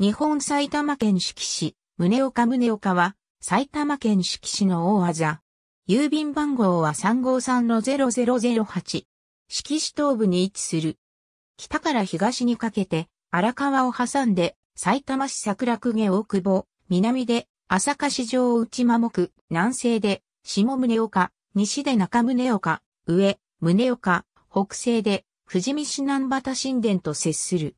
日本埼玉県志木市、宗岡宗岡は、埼玉県志木市の大技。郵便番号は353の0008。志木市東部に位置する。北から東にかけて、荒川を挟んで、埼玉市桜区下大久保、南で、朝霞市場内間目、南西で、下宗岡、西で中宗岡、上、宗岡、北西で、富士見市南畑神殿と接する。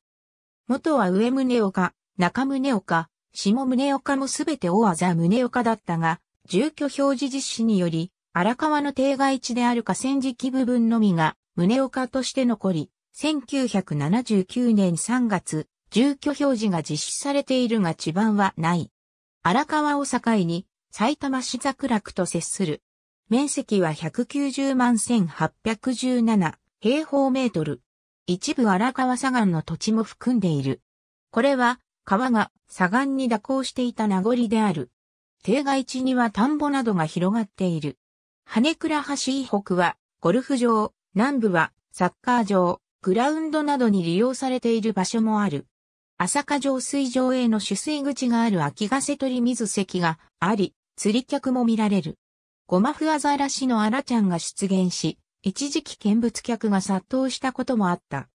元は上宗岡、中宗岡、下宗岡もすべて大技宗岡だったが、住居表示実施により、荒川の定外地である河川敷部分のみが、宗岡として残り、1979年3月、住居表示が実施されているが地盤はない。荒川を境に、埼玉市桜区と接する。面積は190万1817平方メートル。一部荒川左岸の土地も含んでいる。これは川が左岸に蛇行していた名残である。定外地には田んぼなどが広がっている。羽倉橋以北はゴルフ場、南部はサッカー場、グラウンドなどに利用されている場所もある。浅香城水場への取水口がある秋ヶ瀬取水石があり、釣り客も見られる。ゴマフアザラシのアラちゃんが出現し、一時期見物客が殺到したこともあった。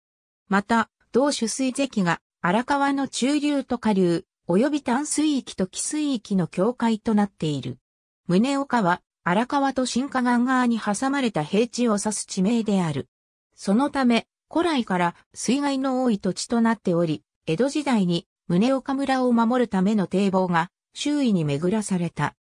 また、同取水石が荒川の中流と下流、及び淡水域と汽水域の境界となっている。宗岡は、荒川と新河岸側に挟まれた平地を指す地名である。そのため、古来から水害の多い土地となっており、江戸時代に宗岡村を守るための堤防が周囲に巡らされた。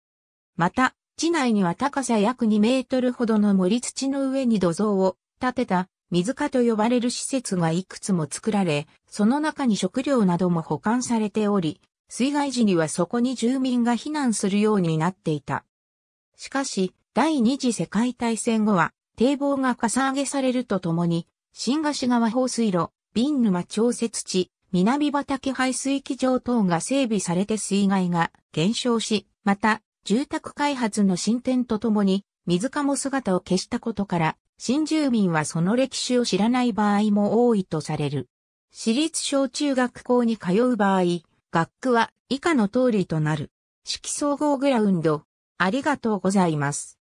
また、地内には高さ約2メートルほどの森土の上に土蔵を建てた水化と呼ばれる施設がいくつも作られ、その中に食料なども保管されており、水害時にはそこに住民が避難するようになっていた。しかし、第二次世界大戦後は、堤防がかさ上げされるとともに、新河岸川放水路、瓶沼調節地、南畑排水機場等が整備されて水害が減少し、また、住宅開発の進展とともに、水かも姿を消したことから、新住民はその歴史を知らない場合も多いとされる。私立小中学校に通う場合、学区は以下の通りとなる。式総合グラウンド、ありがとうございます。